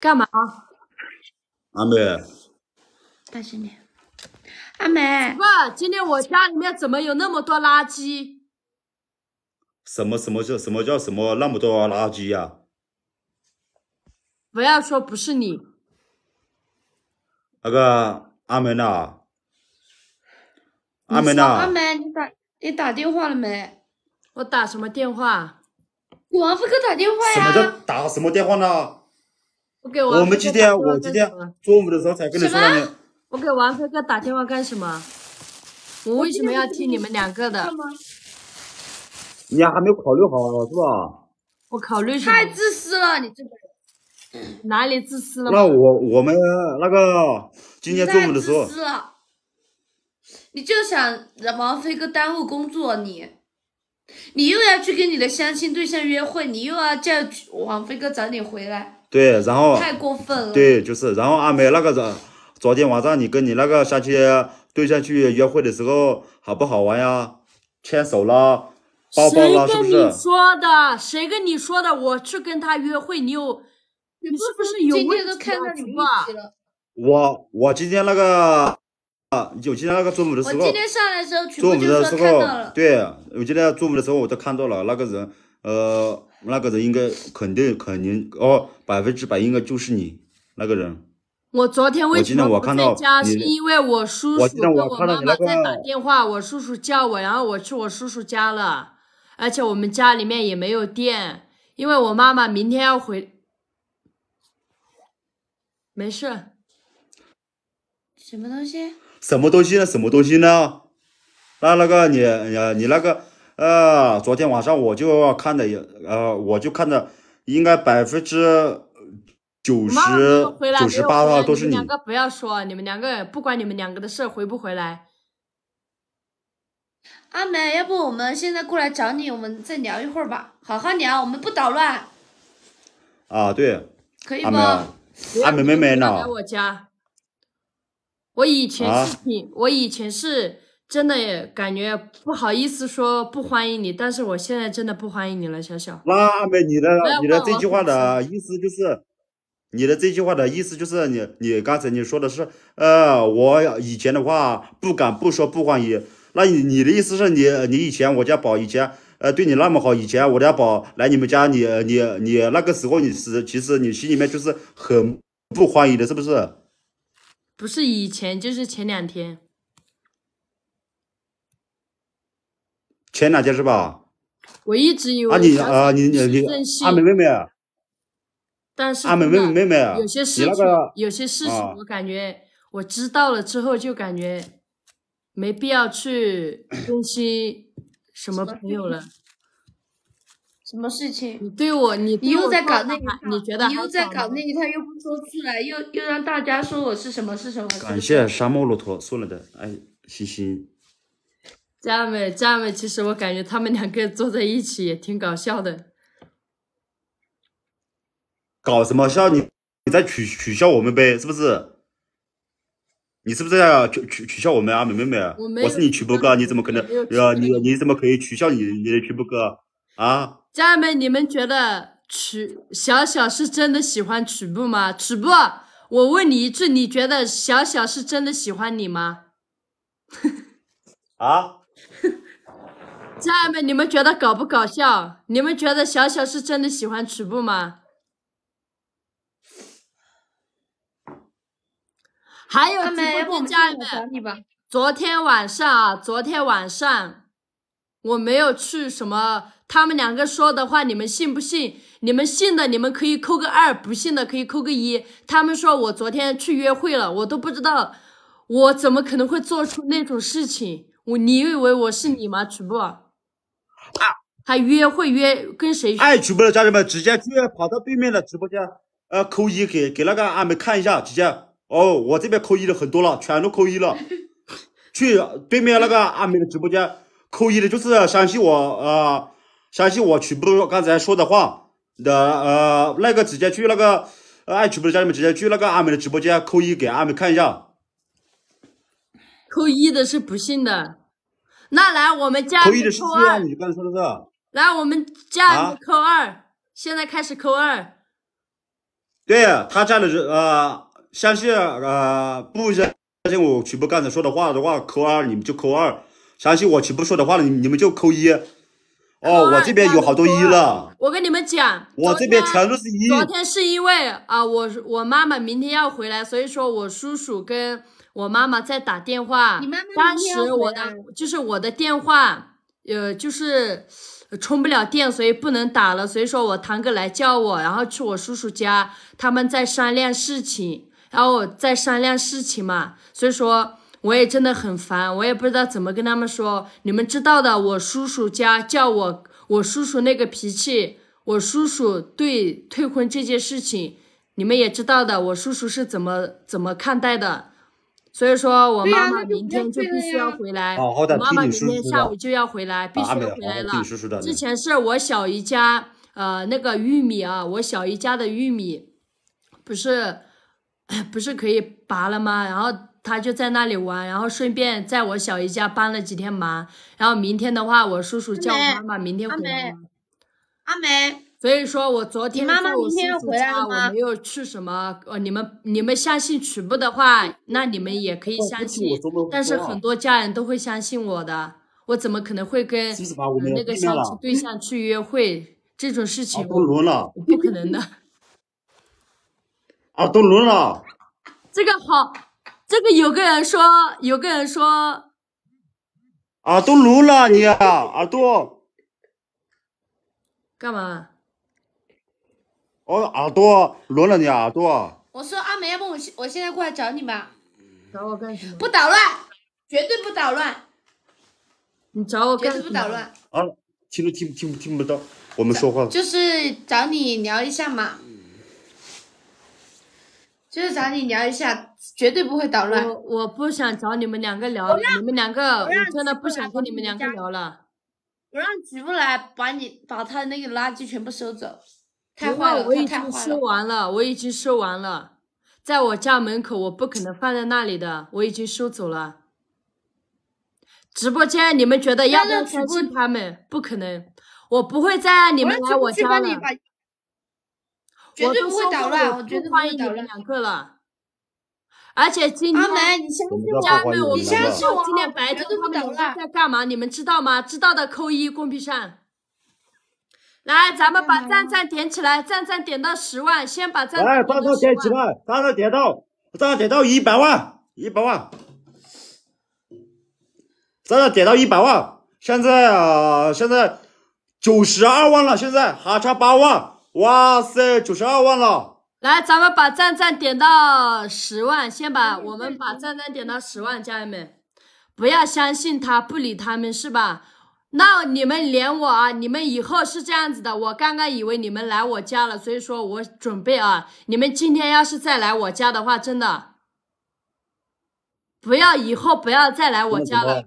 干嘛？阿美，担心你。阿美，不，今天我家里面怎么有那么多垃圾？什么什么叫什么叫什么那么多垃圾呀？不要说不是你。那个阿美呢？阿美呢？阿美，你打你打电话了没？我打什么电话？给王子哥打电话呀？什么叫打什么电话呢？我们今天我今天中午的时候才跟你说的。我给王飞哥打电话干什么？我为什么要听你们两个的？你还没考虑好是吧？我考虑太自私了，你这个人哪里自私了？那我我们那个今天中午的时候。你自私了，你就想让王飞哥耽误工作，你你又要去跟你的相亲对象约会，你又要叫王飞哥早点回来。对，然后太过分了。对，就是，然后阿梅那个人，昨天晚上你跟你那个相亲对象去约会的时候好不好玩呀？牵手了，抱抱谁跟你说的？谁跟你说的？我去跟他约会，你有，你是不是有？今天都看到你了。我我今天那个，啊，有今天那个中午的时候。我今天上来的时候，中午的时候，对，我今天中午的时候我都看到了那个人，呃。那个人应该肯定肯定哦，百分之百应该就是你那个人。我昨天为什么不在家？是因为我叔叔跟我妈妈在打电话，我叔叔叫我，然后我去我叔叔家了。而且我们家里面也没有电，因为我妈妈明天要回。没事。什么东西？什么东西呢？什么东西呢？那那个你呀，你那个。呃，昨天晚上我就看的呃，我就看的应该百分之九十、九十八的话都是。你们两个不要说，你们两个不管你们两个的事，回不回来？阿梅，要不我们现在过来找你，我们再聊一会儿吧，好好聊，我们不捣乱。啊，对。可以吗？阿梅，妹妹呢。来我家。我以前是挺，我以前是。真的也感觉不好意思说不欢迎你，但是我现在真的不欢迎你了，小小。那阿妹，你的你的这句话的意思就是，你的这句话的意思就是，你你刚才你说的是，呃，我以前的话不敢不说不欢迎。那你你的意思是，你你以前我家宝以前呃对你那么好，以前我家宝来你们家，你你你那个时候你是其实你心里面就是很不欢迎的，是不是？不是以前，就是前两天。前两件是吧？我一直以为啊你啊你你你阿美妹妹，但是阿美妹妹妹妹，你那有些事情我感觉我知道了之后就感觉没必要去珍惜什么朋友了，什么事情？你对我你你又在搞那一套？你觉得？你又在搞那一套又不说出来，又又让大家说我是什么是什么？感谢沙漠骆驼送来的爱心心。家人们，家人们，其实我感觉他们两个坐在一起也挺搞笑的。搞什么笑？你你在取取笑我们呗？是不是？你是不是要取取取笑我们啊，美妹妹？我是你曲波哥，你怎么可能？呃，你你怎么可以取笑你你的曲波哥啊？家人们，你们觉得曲小小是真的喜欢曲布吗？曲布，我问你一句，你觉得小小是真的喜欢你吗？啊？家人们，你们觉得搞不搞笑？你们觉得小小是真的喜欢曲布吗？还有，播间家人们，昨天晚上啊，昨天晚上我没有去什么。他们两个说的话，你们信不信？你们信的，你们可以扣个二；不信的可以扣个一。他们说我昨天去约会了，我都不知道，我怎么可能会做出那种事情？我，你以为我是你吗，曲布？啊！还约会约跟谁爱主播的家人们，直接去跑到对面的直播间，呃，扣一给给那个阿美看一下，直接哦，我这边扣一的很多了，全都扣一了。去对面那个阿美的直播间扣一的，就是相信我，呃，相信我曲播刚才说的话的，呃，那个直接去那个爱曲播的家人们，直接去那个阿美的直播间扣一给阿美看一下。扣一的是不信的。那来我们加扣一的二，你刚才说的是。来我们加扣二，现在开始扣二。对，他家的是呃，相信呃，不相信我全部刚才说的话的话，扣二你们就扣二；相信我全部说的话了，你们就扣一。哦，我这边有好多一了。我跟你们讲，我这边全都是一。昨天是因为啊，我我妈妈明天要回来，所以说我叔叔跟。我妈妈在打电话，当时我的就是我的电话，呃，就是充不了电，所以不能打了。所以说我堂哥来叫我，然后去我叔叔家，他们在商量事情，然后在商量事情嘛。所以说我也真的很烦，我也不知道怎么跟他们说。你们知道的，我叔叔家叫我，我叔叔那个脾气，我叔叔对退婚这件事情，你们也知道的，我叔叔是怎么怎么看待的。所以说我妈妈明天就必须要回来，我妈妈明天下午就要回来，必须回来了。之前是我小姨家，呃，那个玉米啊，我小姨家的玉米，不是，不是可以拔了吗？然后他就在那里玩，然后顺便在我小姨家帮了几天忙。然后明天的话，我叔叔叫我妈妈明天回来。阿梅。所以说，我昨天妈妈天要回来，我没有去什么。哦，你们你们相信曲布的话，那你们也可以相信。但是很多家人都会相信我的，我怎么可能会跟那个相亲对象去约会？这种事情不可能的。啊，都轮了。这个好，这个有个人说，有个人说。啊，都轮了你啊，耳朵。干嘛？我耳朵聋了，你耳朵。我说阿梅，要不我现我现在过来找你吧。找我干什么？不捣乱，绝对不捣乱。你找我干什么？不捣乱。啊，听都听听不听不到，我们说话。就是找你聊一下嘛。就是找你聊一下，绝对不会捣乱。我我不想找你们两个聊，你们两个我真的不想跟你们两个聊了。我让吉布来，把你把他的那个垃圾全部收走。电话我已经收完了，我已经收完了，在我家门口，我不可能放在那里的，我已经收走了。直播间，你们觉得要不出去他们？不可能，我不会再让你们来我家了。我绝对不会倒了，我绝对不会欢迎你们两个了。而且今天阿梅，你相信我，今天白天他们在干嘛？你们知道吗？知道的扣一，公屏上。来，咱们把赞赞点起来，赞赞点到十万，先把赞赞点起来，赞赞点到，赞赞点到一百万，一百万，赞赞点到一百万，现在啊，现在九十二万了，现在还差八万，哇塞，九十二万了！来，咱们把赞赞点到十万，先把我们把赞赞点到十万，家人们，不要相信他，不理他们是吧？那你们连我啊！你们以后是这样子的，我刚刚以为你们来我家了，所以说我准备啊，你们今天要是再来我家的话，真的，不要以后不要再来我家了。